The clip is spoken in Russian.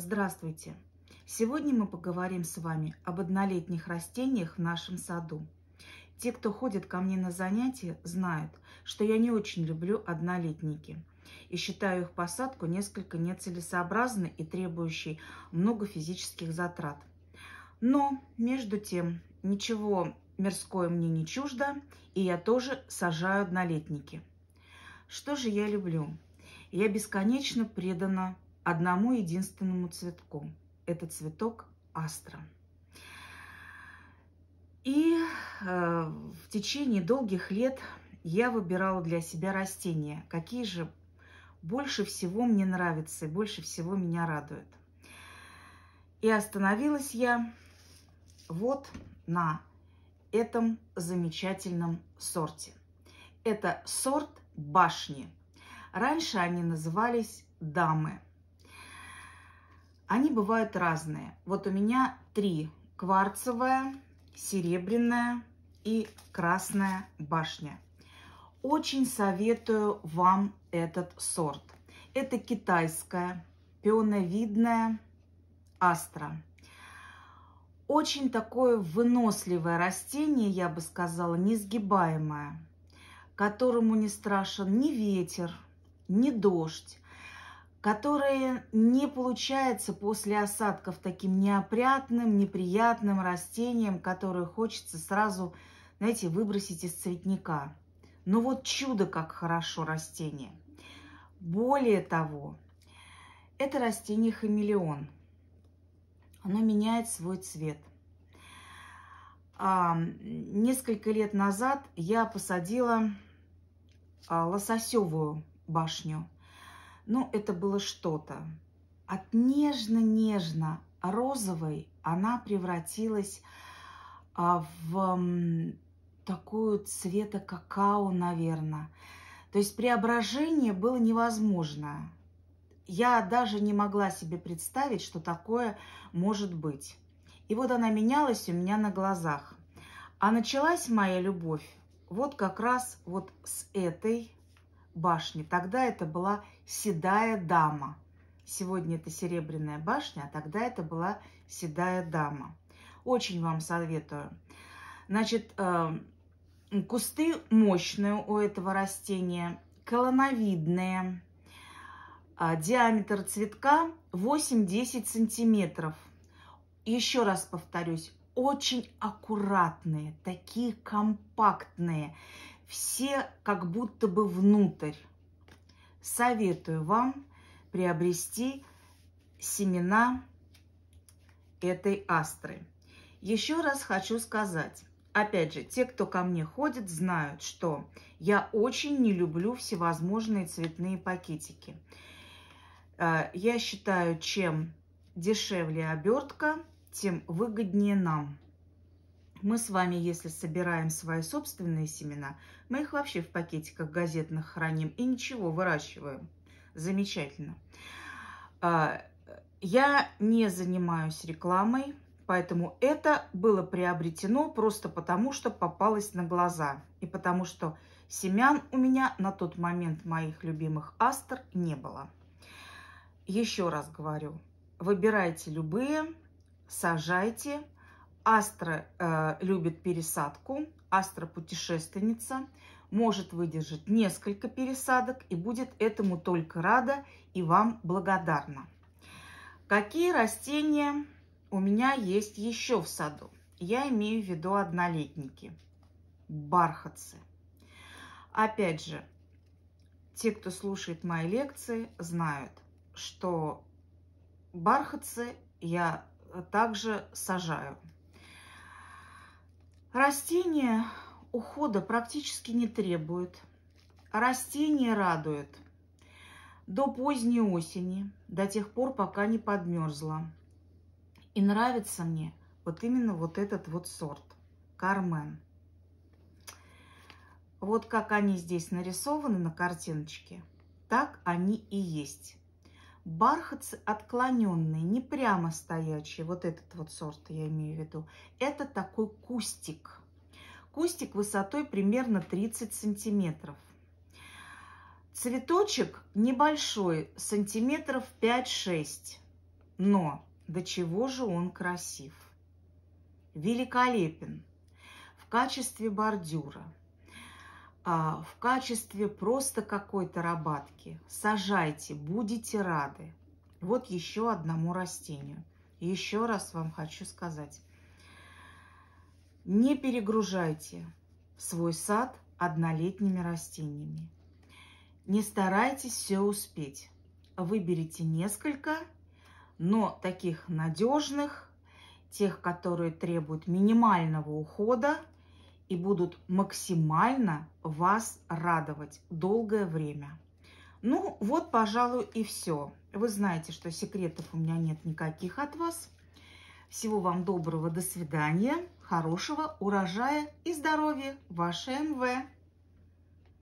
Здравствуйте! Сегодня мы поговорим с вами об однолетних растениях в нашем саду. Те, кто ходит ко мне на занятия, знают, что я не очень люблю однолетники и считаю их посадку несколько нецелесообразной и требующей много физических затрат. Но, между тем, ничего мирское мне не чуждо, и я тоже сажаю однолетники. Что же я люблю? Я бесконечно предана одному единственному цветку. Это цветок астра. И э, в течение долгих лет я выбирала для себя растения, какие же больше всего мне нравятся и больше всего меня радуют. И остановилась я вот на этом замечательном сорте. Это сорт башни. Раньше они назывались дамы – они бывают разные. Вот у меня три. Кварцевая, серебряная и красная башня. Очень советую вам этот сорт. Это китайская пионовидная астра. Очень такое выносливое растение, я бы сказала, несгибаемое, которому не страшен ни ветер, ни дождь которые не получается после осадков таким неопрятным, неприятным растением, которое хочется сразу, знаете, выбросить из цветника. Но ну вот чудо, как хорошо растение. Более того, это растение хамелеон. Оно меняет свой цвет. А, несколько лет назад я посадила а, лососевую башню – ну, это было что-то. От нежно-нежно розовой она превратилась а, в такую цвета какао, наверное. То есть преображение было невозможно. Я даже не могла себе представить, что такое может быть. И вот она менялась у меня на глазах. А началась моя любовь вот как раз вот с этой башни. Тогда это была седая дама. Сегодня это серебряная башня, а тогда это была седая дама. Очень вам советую. Значит, эм, кусты мощные у этого растения, колоновидные. А, диаметр цветка 8-10 сантиметров. Еще раз повторюсь, очень аккуратные, такие компактные все как будто бы внутрь. Советую вам приобрести семена этой астры. Еще раз хочу сказать, опять же, те, кто ко мне ходит, знают, что я очень не люблю всевозможные цветные пакетики. Э, я считаю, чем дешевле обертка, тем выгоднее нам. Мы с вами, если собираем свои собственные семена, мы их вообще в пакетиках газетных храним и ничего выращиваем. Замечательно. А, я не занимаюсь рекламой, поэтому это было приобретено просто потому, что попалось на глаза. И потому что семян у меня на тот момент моих любимых астр не было. Еще раз говорю, выбирайте любые, сажайте – Астра э, любит пересадку, Астра путешественница, может выдержать несколько пересадок и будет этому только рада и вам благодарна. Какие растения у меня есть еще в саду? Я имею в виду однолетники, бархатцы. Опять же, те, кто слушает мои лекции, знают, что бархатцы я также сажаю. Растение ухода практически не требует. А растение радует до поздней осени, до тех пор, пока не подмерзла. И нравится мне вот именно вот этот вот сорт, Кармен. Вот как они здесь нарисованы на картиночке, так они и есть. Бархатцы отклоненные, не прямо стоячие, вот этот вот сорт я имею в виду, это такой кустик. Кустик высотой примерно 30 сантиметров. Цветочек небольшой, сантиметров 5-6. Но до чего же он красив? Великолепен в качестве бордюра – а, в качестве просто какой-то рабатки. Сажайте, будете рады. Вот еще одному растению. Еще раз вам хочу сказать. Не перегружайте свой сад однолетними растениями. Не старайтесь все успеть. Выберите несколько, но таких надежных, тех, которые требуют минимального ухода – и будут максимально вас радовать долгое время. Ну, вот, пожалуй, и все. Вы знаете, что секретов у меня нет никаких от вас. Всего вам доброго, до свидания, хорошего урожая и здоровья. Ваше МВ.